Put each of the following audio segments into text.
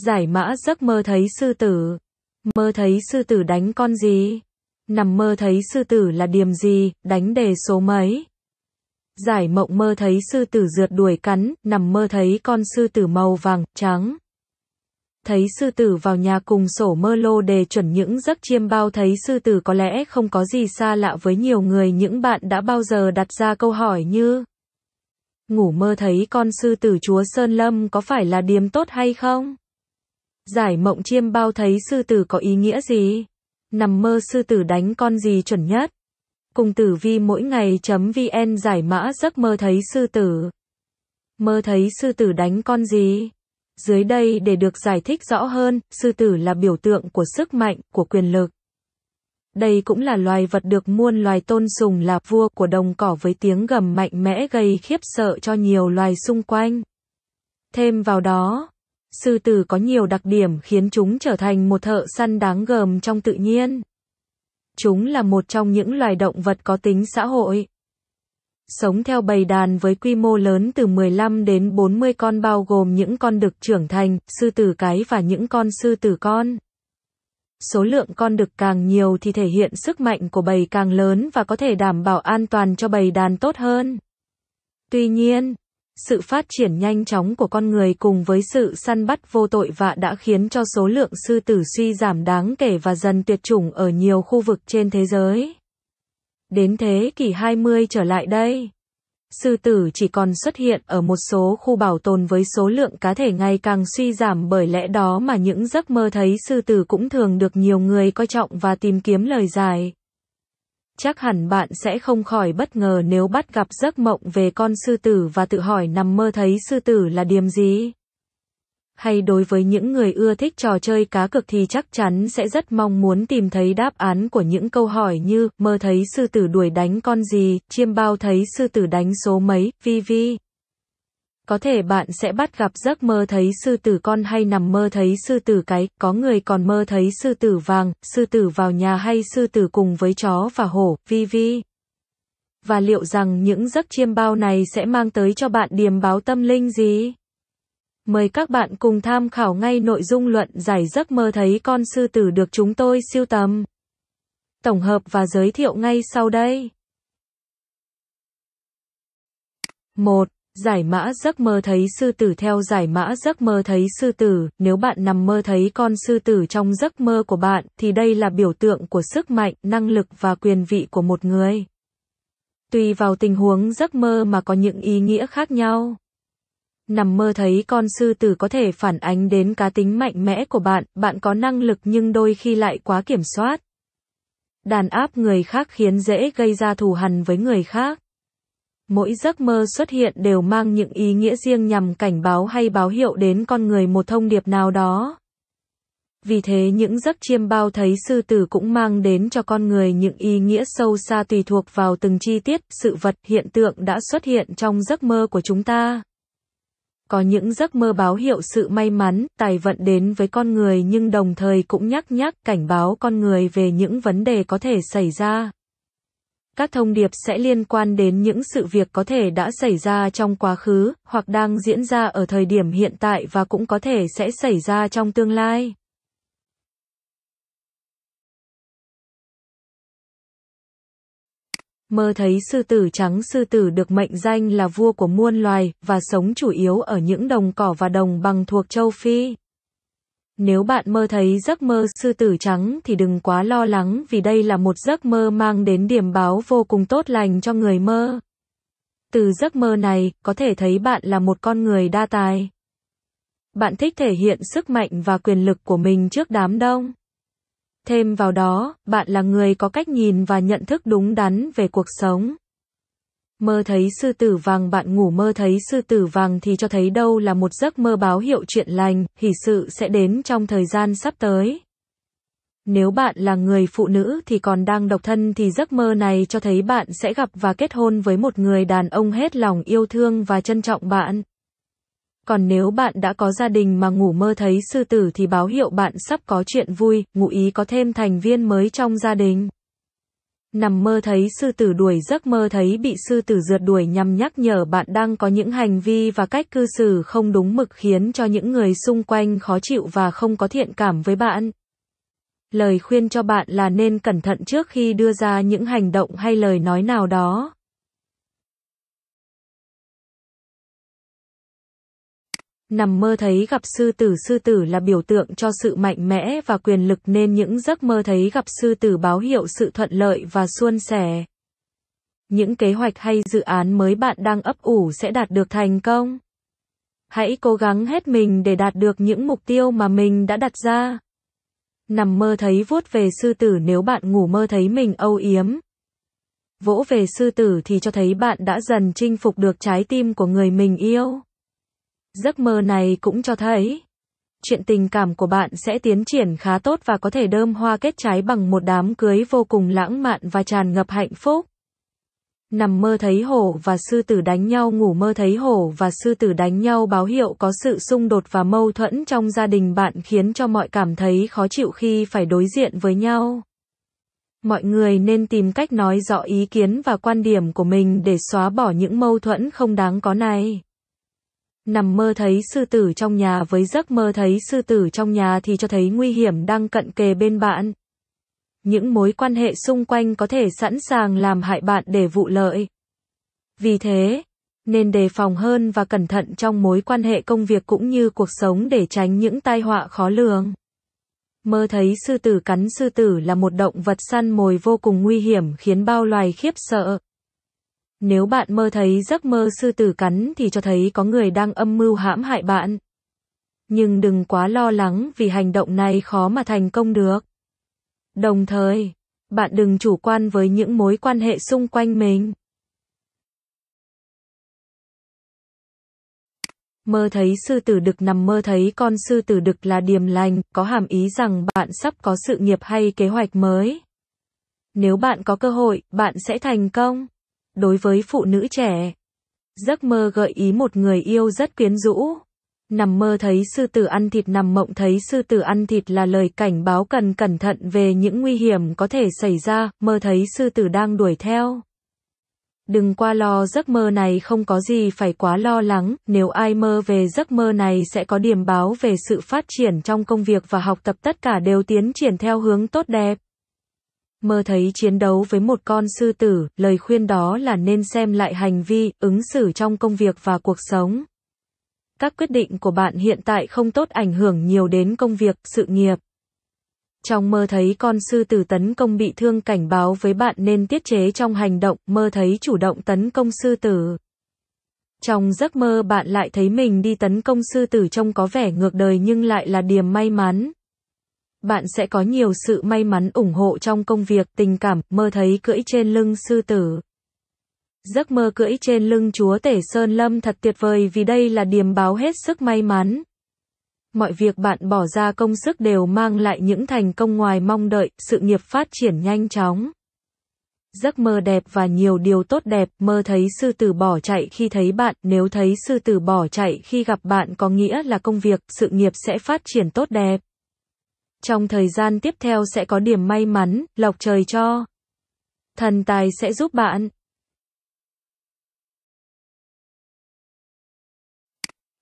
Giải mã giấc mơ thấy sư tử. Mơ thấy sư tử đánh con gì? Nằm mơ thấy sư tử là điểm gì, đánh đề số mấy? Giải mộng mơ thấy sư tử rượt đuổi cắn, nằm mơ thấy con sư tử màu vàng, trắng. Thấy sư tử vào nhà cùng sổ mơ lô đề chuẩn những giấc chiêm bao thấy sư tử có lẽ không có gì xa lạ với nhiều người những bạn đã bao giờ đặt ra câu hỏi như Ngủ mơ thấy con sư tử chúa Sơn Lâm có phải là điềm tốt hay không? Giải mộng chiêm bao thấy sư tử có ý nghĩa gì? Nằm mơ sư tử đánh con gì chuẩn nhất? Cùng tử vi mỗi ngày.vn giải mã giấc mơ thấy sư tử. Mơ thấy sư tử đánh con gì? Dưới đây để được giải thích rõ hơn, sư tử là biểu tượng của sức mạnh, của quyền lực. Đây cũng là loài vật được muôn loài tôn sùng là vua của đồng cỏ với tiếng gầm mạnh mẽ gây khiếp sợ cho nhiều loài xung quanh. Thêm vào đó, sư tử có nhiều đặc điểm khiến chúng trở thành một thợ săn đáng gờm trong tự nhiên. Chúng là một trong những loài động vật có tính xã hội. Sống theo bầy đàn với quy mô lớn từ 15 đến 40 con bao gồm những con đực trưởng thành, sư tử cái và những con sư tử con. Số lượng con đực càng nhiều thì thể hiện sức mạnh của bầy càng lớn và có thể đảm bảo an toàn cho bầy đàn tốt hơn. Tuy nhiên, sự phát triển nhanh chóng của con người cùng với sự săn bắt vô tội vạ đã khiến cho số lượng sư tử suy giảm đáng kể và dần tuyệt chủng ở nhiều khu vực trên thế giới. Đến thế kỷ 20 trở lại đây, sư tử chỉ còn xuất hiện ở một số khu bảo tồn với số lượng cá thể ngày càng suy giảm bởi lẽ đó mà những giấc mơ thấy sư tử cũng thường được nhiều người coi trọng và tìm kiếm lời giải. Chắc hẳn bạn sẽ không khỏi bất ngờ nếu bắt gặp giấc mộng về con sư tử và tự hỏi nằm mơ thấy sư tử là điềm gì. Hay đối với những người ưa thích trò chơi cá cược thì chắc chắn sẽ rất mong muốn tìm thấy đáp án của những câu hỏi như mơ thấy sư tử đuổi đánh con gì, chiêm bao thấy sư tử đánh số mấy, vi vi có thể bạn sẽ bắt gặp giấc mơ thấy sư tử con hay nằm mơ thấy sư tử cái, có người còn mơ thấy sư tử vàng, sư tử vào nhà hay sư tử cùng với chó và hổ, vi vi. Và liệu rằng những giấc chiêm bao này sẽ mang tới cho bạn điềm báo tâm linh gì? Mời các bạn cùng tham khảo ngay nội dung luận giải giấc mơ thấy con sư tử được chúng tôi siêu tầm. Tổng hợp và giới thiệu ngay sau đây. 1. Giải mã giấc mơ thấy sư tử theo giải mã giấc mơ thấy sư tử, nếu bạn nằm mơ thấy con sư tử trong giấc mơ của bạn, thì đây là biểu tượng của sức mạnh, năng lực và quyền vị của một người. Tùy vào tình huống giấc mơ mà có những ý nghĩa khác nhau. Nằm mơ thấy con sư tử có thể phản ánh đến cá tính mạnh mẽ của bạn, bạn có năng lực nhưng đôi khi lại quá kiểm soát. Đàn áp người khác khiến dễ gây ra thù hằn với người khác. Mỗi giấc mơ xuất hiện đều mang những ý nghĩa riêng nhằm cảnh báo hay báo hiệu đến con người một thông điệp nào đó. Vì thế những giấc chiêm bao thấy sư tử cũng mang đến cho con người những ý nghĩa sâu xa tùy thuộc vào từng chi tiết, sự vật, hiện tượng đã xuất hiện trong giấc mơ của chúng ta. Có những giấc mơ báo hiệu sự may mắn, tài vận đến với con người nhưng đồng thời cũng nhắc nhắc cảnh báo con người về những vấn đề có thể xảy ra các thông điệp sẽ liên quan đến những sự việc có thể đã xảy ra trong quá khứ, hoặc đang diễn ra ở thời điểm hiện tại và cũng có thể sẽ xảy ra trong tương lai. Mơ thấy sư tử trắng sư tử được mệnh danh là vua của muôn loài, và sống chủ yếu ở những đồng cỏ và đồng bằng thuộc châu Phi. Nếu bạn mơ thấy giấc mơ sư tử trắng thì đừng quá lo lắng vì đây là một giấc mơ mang đến điểm báo vô cùng tốt lành cho người mơ. Từ giấc mơ này, có thể thấy bạn là một con người đa tài. Bạn thích thể hiện sức mạnh và quyền lực của mình trước đám đông. Thêm vào đó, bạn là người có cách nhìn và nhận thức đúng đắn về cuộc sống mơ thấy sư tử vàng bạn ngủ mơ thấy sư tử vàng thì cho thấy đâu là một giấc mơ báo hiệu chuyện lành, hỷ sự sẽ đến trong thời gian sắp tới. Nếu bạn là người phụ nữ thì còn đang độc thân thì giấc mơ này cho thấy bạn sẽ gặp và kết hôn với một người đàn ông hết lòng yêu thương và trân trọng bạn. Còn nếu bạn đã có gia đình mà ngủ mơ thấy sư tử thì báo hiệu bạn sắp có chuyện vui, ngụ ý có thêm thành viên mới trong gia đình. Nằm mơ thấy sư tử đuổi giấc mơ thấy bị sư tử rượt đuổi nhằm nhắc nhở bạn đang có những hành vi và cách cư xử không đúng mực khiến cho những người xung quanh khó chịu và không có thiện cảm với bạn. Lời khuyên cho bạn là nên cẩn thận trước khi đưa ra những hành động hay lời nói nào đó. Nằm mơ thấy gặp sư tử sư tử là biểu tượng cho sự mạnh mẽ và quyền lực nên những giấc mơ thấy gặp sư tử báo hiệu sự thuận lợi và suôn sẻ. Những kế hoạch hay dự án mới bạn đang ấp ủ sẽ đạt được thành công. Hãy cố gắng hết mình để đạt được những mục tiêu mà mình đã đặt ra. Nằm mơ thấy vuốt về sư tử nếu bạn ngủ mơ thấy mình âu yếm. Vỗ về sư tử thì cho thấy bạn đã dần chinh phục được trái tim của người mình yêu. Giấc mơ này cũng cho thấy chuyện tình cảm của bạn sẽ tiến triển khá tốt và có thể đơm hoa kết trái bằng một đám cưới vô cùng lãng mạn và tràn ngập hạnh phúc. Nằm mơ thấy hổ và sư tử đánh nhau ngủ mơ thấy hổ và sư tử đánh nhau báo hiệu có sự xung đột và mâu thuẫn trong gia đình bạn khiến cho mọi cảm thấy khó chịu khi phải đối diện với nhau. Mọi người nên tìm cách nói rõ ý kiến và quan điểm của mình để xóa bỏ những mâu thuẫn không đáng có này. Nằm mơ thấy sư tử trong nhà với giấc mơ thấy sư tử trong nhà thì cho thấy nguy hiểm đang cận kề bên bạn. Những mối quan hệ xung quanh có thể sẵn sàng làm hại bạn để vụ lợi. Vì thế, nên đề phòng hơn và cẩn thận trong mối quan hệ công việc cũng như cuộc sống để tránh những tai họa khó lường. Mơ thấy sư tử cắn sư tử là một động vật săn mồi vô cùng nguy hiểm khiến bao loài khiếp sợ. Nếu bạn mơ thấy giấc mơ sư tử cắn thì cho thấy có người đang âm mưu hãm hại bạn. Nhưng đừng quá lo lắng vì hành động này khó mà thành công được. Đồng thời, bạn đừng chủ quan với những mối quan hệ xung quanh mình. Mơ thấy sư tử đực nằm mơ thấy con sư tử đực là điềm lành, có hàm ý rằng bạn sắp có sự nghiệp hay kế hoạch mới. Nếu bạn có cơ hội, bạn sẽ thành công đối với phụ nữ trẻ. Giấc mơ gợi ý một người yêu rất quyến rũ. Nằm mơ thấy sư tử ăn thịt nằm mộng thấy sư tử ăn thịt là lời cảnh báo cần cẩn thận về những nguy hiểm có thể xảy ra, mơ thấy sư tử đang đuổi theo. Đừng qua lo giấc mơ này không có gì phải quá lo lắng, nếu ai mơ về giấc mơ này sẽ có điểm báo về sự phát triển trong công việc và học tập tất cả đều tiến triển theo hướng tốt đẹp mơ thấy chiến đấu với một con sư tử, lời khuyên đó là nên xem lại hành vi, ứng xử trong công việc và cuộc sống. Các quyết định của bạn hiện tại không tốt ảnh hưởng nhiều đến công việc, sự nghiệp. Trong mơ thấy con sư tử tấn công bị thương cảnh báo với bạn nên tiết chế trong hành động, mơ thấy chủ động tấn công sư tử. Trong giấc mơ bạn lại thấy mình đi tấn công sư tử trông có vẻ ngược đời nhưng lại là điểm may mắn bạn sẽ có nhiều sự may mắn ủng hộ trong công việc, tình cảm, mơ thấy cưỡi trên lưng sư tử. Giấc mơ cưỡi trên lưng chúa tể Sơn Lâm thật tuyệt vời vì đây là điềm báo hết sức may mắn. Mọi việc bạn bỏ ra công sức đều mang lại những thành công ngoài mong đợi, sự nghiệp phát triển nhanh chóng. Giấc mơ đẹp và nhiều điều tốt đẹp, mơ thấy sư tử bỏ chạy khi thấy bạn, nếu thấy sư tử bỏ chạy khi gặp bạn có nghĩa là công việc, sự nghiệp sẽ phát triển tốt đẹp. Trong thời gian tiếp theo sẽ có điểm may mắn, lọc trời cho. Thần tài sẽ giúp bạn.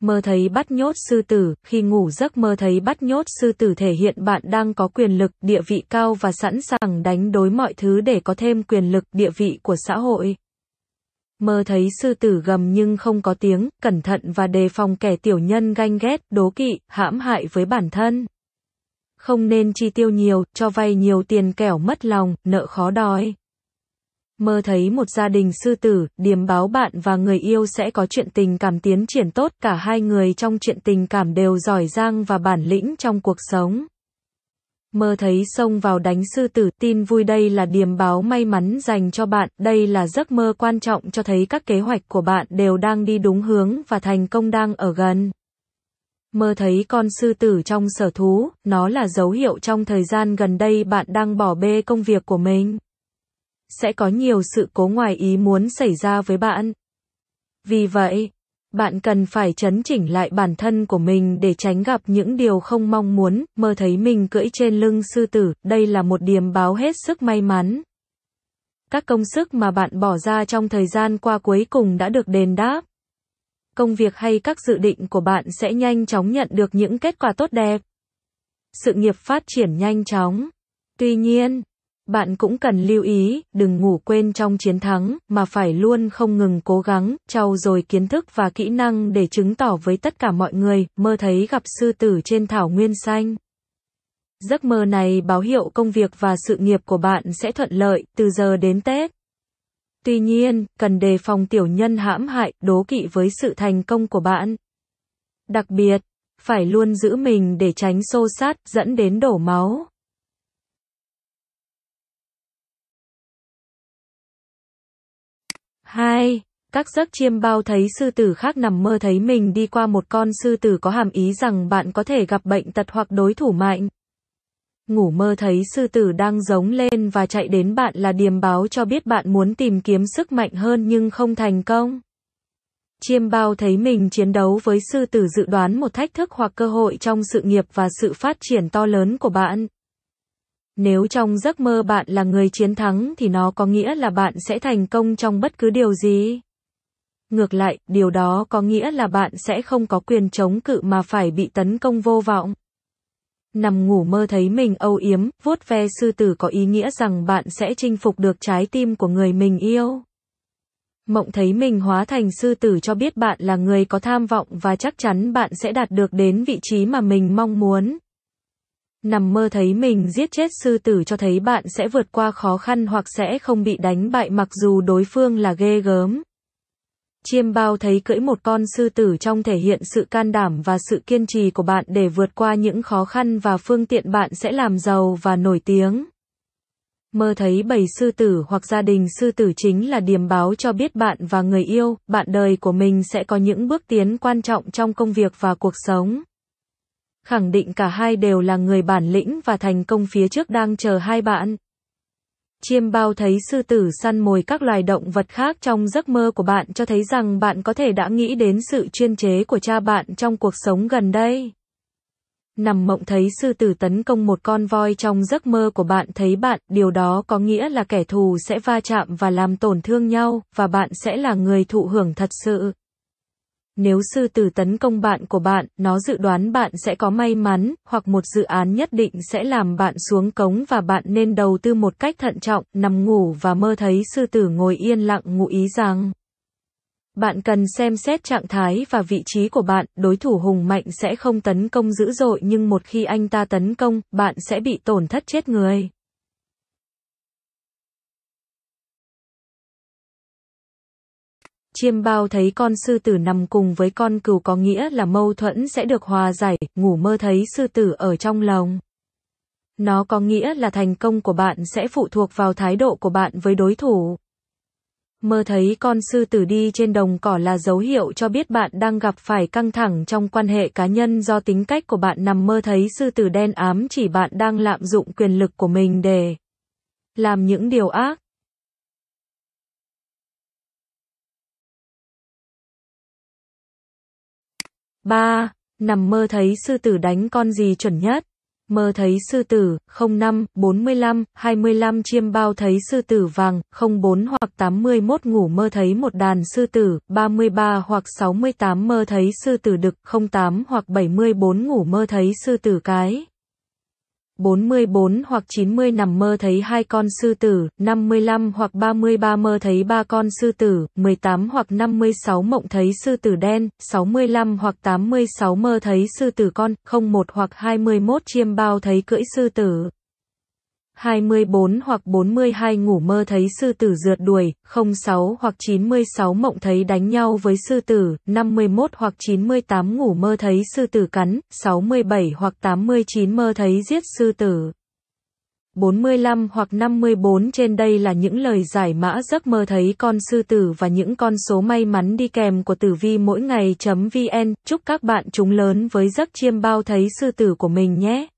Mơ thấy bắt nhốt sư tử, khi ngủ giấc mơ thấy bắt nhốt sư tử thể hiện bạn đang có quyền lực, địa vị cao và sẵn sàng đánh đối mọi thứ để có thêm quyền lực, địa vị của xã hội. Mơ thấy sư tử gầm nhưng không có tiếng, cẩn thận và đề phòng kẻ tiểu nhân ganh ghét, đố kỵ, hãm hại với bản thân không nên chi tiêu nhiều, cho vay nhiều tiền kẻo mất lòng, nợ khó đòi. Mơ thấy một gia đình sư tử, điềm báo bạn và người yêu sẽ có chuyện tình cảm tiến triển tốt, cả hai người trong chuyện tình cảm đều giỏi giang và bản lĩnh trong cuộc sống. Mơ thấy xông vào đánh sư tử, tin vui đây là điềm báo may mắn dành cho bạn, đây là giấc mơ quan trọng cho thấy các kế hoạch của bạn đều đang đi đúng hướng và thành công đang ở gần. Mơ thấy con sư tử trong sở thú, nó là dấu hiệu trong thời gian gần đây bạn đang bỏ bê công việc của mình. Sẽ có nhiều sự cố ngoài ý muốn xảy ra với bạn. Vì vậy, bạn cần phải chấn chỉnh lại bản thân của mình để tránh gặp những điều không mong muốn, mơ thấy mình cưỡi trên lưng sư tử, đây là một điểm báo hết sức may mắn. Các công sức mà bạn bỏ ra trong thời gian qua cuối cùng đã được đền đáp công việc hay các dự định của bạn sẽ nhanh chóng nhận được những kết quả tốt đẹp. Sự nghiệp phát triển nhanh chóng. Tuy nhiên, bạn cũng cần lưu ý, đừng ngủ quên trong chiến thắng, mà phải luôn không ngừng cố gắng, trau dồi kiến thức và kỹ năng để chứng tỏ với tất cả mọi người, mơ thấy gặp sư tử trên thảo nguyên xanh. Giấc mơ này báo hiệu công việc và sự nghiệp của bạn sẽ thuận lợi, từ giờ đến Tết. Tuy nhiên, cần đề phòng tiểu nhân hãm hại, đố kỵ với sự thành công của bạn. Đặc biệt, phải luôn giữ mình để tránh xô sát dẫn đến đổ máu. hai Các giấc chiêm bao thấy sư tử khác nằm mơ thấy mình đi qua một con sư tử có hàm ý rằng bạn có thể gặp bệnh tật hoặc đối thủ mạnh ngủ mơ thấy sư tử đang giống lên và chạy đến bạn là điềm báo cho biết bạn muốn tìm kiếm sức mạnh hơn nhưng không thành công. Chiêm bao thấy mình chiến đấu với sư tử dự đoán một thách thức hoặc cơ hội trong sự nghiệp và sự phát triển to lớn của bạn. Nếu trong giấc mơ bạn là người chiến thắng thì nó có nghĩa là bạn sẽ thành công trong bất cứ điều gì. Ngược lại, điều đó có nghĩa là bạn sẽ không có quyền chống cự mà phải bị tấn công vô vọng. Nằm ngủ mơ thấy mình âu yếm, vuốt ve sư tử có ý nghĩa rằng bạn sẽ chinh phục được trái tim của người mình yêu. Mộng thấy mình hóa thành sư tử cho biết bạn là người có tham vọng và chắc chắn bạn sẽ đạt được đến vị trí mà mình mong muốn. Nằm mơ thấy mình giết chết sư tử cho thấy bạn sẽ vượt qua khó khăn hoặc sẽ không bị đánh bại mặc dù đối phương là ghê gớm. Chiêm bao thấy cưỡi một con sư tử trong thể hiện sự can đảm và sự kiên trì của bạn để vượt qua những khó khăn và phương tiện bạn sẽ làm giàu và nổi tiếng. Mơ thấy bầy sư tử hoặc gia đình sư tử chính là điềm báo cho biết bạn và người yêu, bạn đời của mình sẽ có những bước tiến quan trọng trong công việc và cuộc sống. Khẳng định cả hai đều là người bản lĩnh và thành công phía trước đang chờ hai bạn. Chiêm bao thấy sư tử săn mồi các loài động vật khác trong giấc mơ của bạn cho thấy rằng bạn có thể đã nghĩ đến sự chuyên chế của cha bạn trong cuộc sống gần đây. Nằm mộng thấy sư tử tấn công một con voi trong giấc mơ của bạn thấy bạn, điều đó có nghĩa là kẻ thù sẽ va chạm và làm tổn thương nhau, và bạn sẽ là người thụ hưởng thật sự. Nếu sư tử tấn công bạn của bạn, nó dự đoán bạn sẽ có may mắn, hoặc một dự án nhất định sẽ làm bạn xuống cống và bạn nên đầu tư một cách thận trọng, nằm ngủ và mơ thấy sư tử ngồi yên lặng ngụ ý rằng. Bạn cần xem xét trạng thái và vị trí của bạn, đối thủ hùng mạnh sẽ không tấn công dữ dội nhưng một khi anh ta tấn công, bạn sẽ bị tổn thất chết người. chiêm bao thấy con sư tử nằm cùng với con cừu có nghĩa là mâu thuẫn sẽ được hòa giải, ngủ mơ thấy sư tử ở trong lòng. Nó có nghĩa là thành công của bạn sẽ phụ thuộc vào thái độ của bạn với đối thủ. Mơ thấy con sư tử đi trên đồng cỏ là dấu hiệu cho biết bạn đang gặp phải căng thẳng trong quan hệ cá nhân do tính cách của bạn nằm mơ thấy sư tử đen ám chỉ bạn đang lạm dụng quyền lực của mình để làm những điều ác. 3. Nằm mơ thấy sư tử đánh con gì chuẩn nhất? Mơ thấy sư tử, 05, 45, 25 chiêm bao thấy sư tử vàng, 04 hoặc 81 ngủ mơ thấy một đàn sư tử, 33 hoặc 68 mơ thấy sư tử đực, 08 hoặc 74 ngủ mơ thấy sư tử cái. 44 hoặc 90 nằm mơ thấy hai con sư tử, 55 hoặc 33 mơ thấy ba con sư tử, 18 hoặc 56 mộng thấy sư tử đen, 65 hoặc 86 mơ thấy sư tử con, 01 hoặc 21 chiêm bao thấy cưỡi sư tử. 24 hoặc 42 ngủ mơ thấy sư tử rượt đuổi, 06 hoặc 96 mộng thấy đánh nhau với sư tử, 51 hoặc 98 ngủ mơ thấy sư tử cắn, 67 hoặc 89 mơ thấy giết sư tử. 45 hoặc 54 trên đây là những lời giải mã giấc mơ thấy con sư tử và những con số may mắn đi kèm của tử vi mỗi ngày.vn. Chúc các bạn chúng lớn với giấc chiêm bao thấy sư tử của mình nhé!